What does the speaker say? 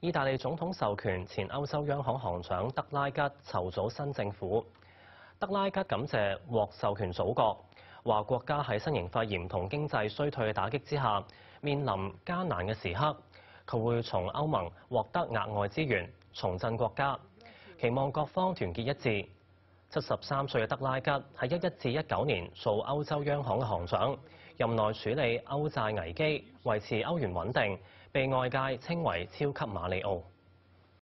意大利總統授權前歐洲央行行長德拉吉籌組新政府。德拉吉感謝獲授權祖國，話國家喺新型肺炎同經濟衰退嘅打擊之下，面臨艱難嘅時刻，佢會從歐盟獲得額外資源，重振國家，期望各方團結一致。七十三歲嘅德拉吉喺一一至一九年做歐洲央行嘅行長，任內處理歐債危機，維持歐元穩定，被外界稱為「超級馬里奧」。